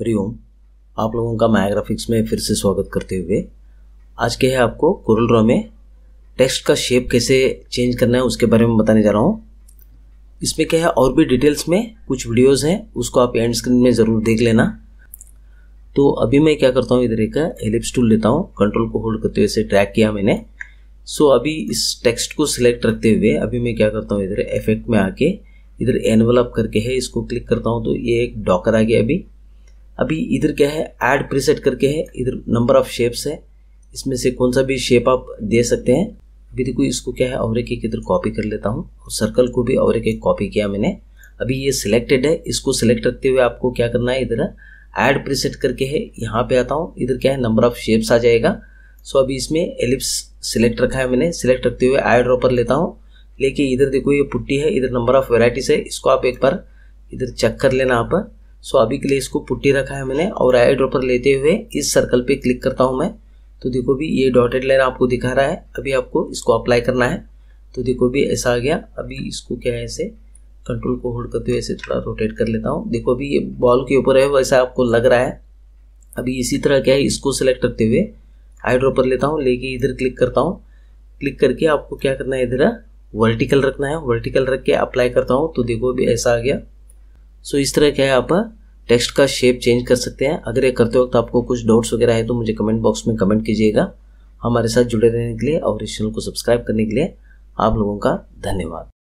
हरिओम आप लोगों का मायाग्राफिक्स में फिर से स्वागत करते हुए आज के है आपको कुरल ड्रॉ में टेक्स्ट का शेप कैसे चेंज करना है उसके बारे में बताने जा रहा हूँ इसमें क्या है और भी डिटेल्स में कुछ वीडियोस हैं उसको आप एंड स्क्रीन में ज़रूर देख लेना तो अभी मैं क्या करता हूँ इधर एक एलिप्स टूल लेता हूँ कंट्रोल को होल्ड करते हुए इसे ट्रैक किया मैंने सो अभी इस टेक्स्ट को सिलेक्ट रखते हुए अभी मैं क्या करता हूँ इधर इफेक्ट में आके इधर एनवलअप करके है इसको क्लिक करता हूँ तो ये एक डॉकर आ गया अभी अभी इधर क्या है ऐड प्रीसेट करके है इधर नंबर ऑफ शेप्स है इसमें से कौन सा भी शेप आप दे सकते हैं अभी देखो इसको क्या है और एक एक इधर कॉपी कर लेता हूँ और सर्कल को भी और एक एक कॉपी किया मैंने अभी ये सिलेक्टेड है इसको सिलेक्ट रखते हुए आपको क्या करना है इधर ऐड प्रीसेट करके है यहाँ पे आता हूँ इधर क्या है नंबर ऑफ शेप्स आ जाएगा सो अभी इसमें एलिप्स सिलेक्ट रखा है मैंने सिलेक्ट रखते हुए ऐड ड्रॉपर लेता हूँ लेके इधर देखो ये पुट्टी है इधर नंबर ऑफ वेराइटीज़ है इसको आप एक बार इधर चेक कर लेना आप सो अभी के लिए इसको पुट्टी रखा है मैंने और आई ड्रॉपर लेते हुए इस सर्कल पे क्लिक करता हूँ मैं तो देखो भी ये डॉटेड लाइन आपको दिखा रहा है अभी आपको इसको अप्लाई करना है तो देखो भी ऐसा आ गया अभी इसको क्या है ऐसे कंट्रोल को होल्ड करते हुए ऐसे थोड़ा रोटेट कर लेता हूँ देखो अभी ये बॉल के ऊपर है वैसा आपको लग रहा है अभी इसी तरह क्या है इसको सेलेक्ट करते हुए आई ड्रॉपर लेता हूँ लेके इधर क्लिक करता हूँ क्लिक करके आपको क्या करना है इधर वर्टिकल रखना है वर्टिकल रख के अप्लाई करता हूँ तो देखो अभी ऐसा आ गया सो इस तरह क्या है आप टेक्स्ट का शेप चेंज कर सकते हैं अगर ये करते वक्त आपको कुछ डाउट्स वगैरह है तो मुझे कमेंट बॉक्स में कमेंट कीजिएगा हमारे साथ जुड़े रहने के लिए और इस चैनल को सब्सक्राइब करने के लिए आप लोगों का धन्यवाद